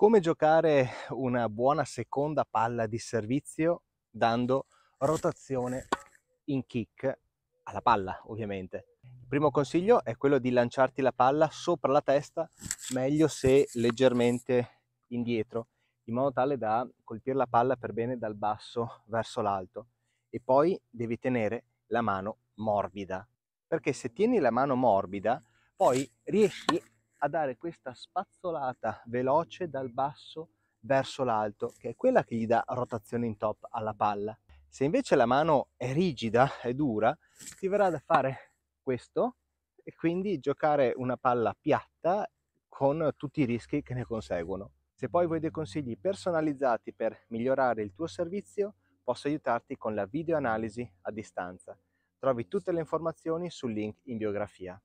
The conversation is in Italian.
come giocare una buona seconda palla di servizio dando rotazione in kick alla palla ovviamente. Il primo consiglio è quello di lanciarti la palla sopra la testa, meglio se leggermente indietro, in modo tale da colpire la palla per bene dal basso verso l'alto e poi devi tenere la mano morbida, perché se tieni la mano morbida poi riesci a dare questa spazzolata veloce dal basso verso l'alto, che è quella che gli dà rotazione in top alla palla. Se invece la mano è rigida, e dura, ti verrà da fare questo e quindi giocare una palla piatta con tutti i rischi che ne conseguono. Se poi vuoi dei consigli personalizzati per migliorare il tuo servizio, posso aiutarti con la videoanalisi a distanza. Trovi tutte le informazioni sul link in biografia.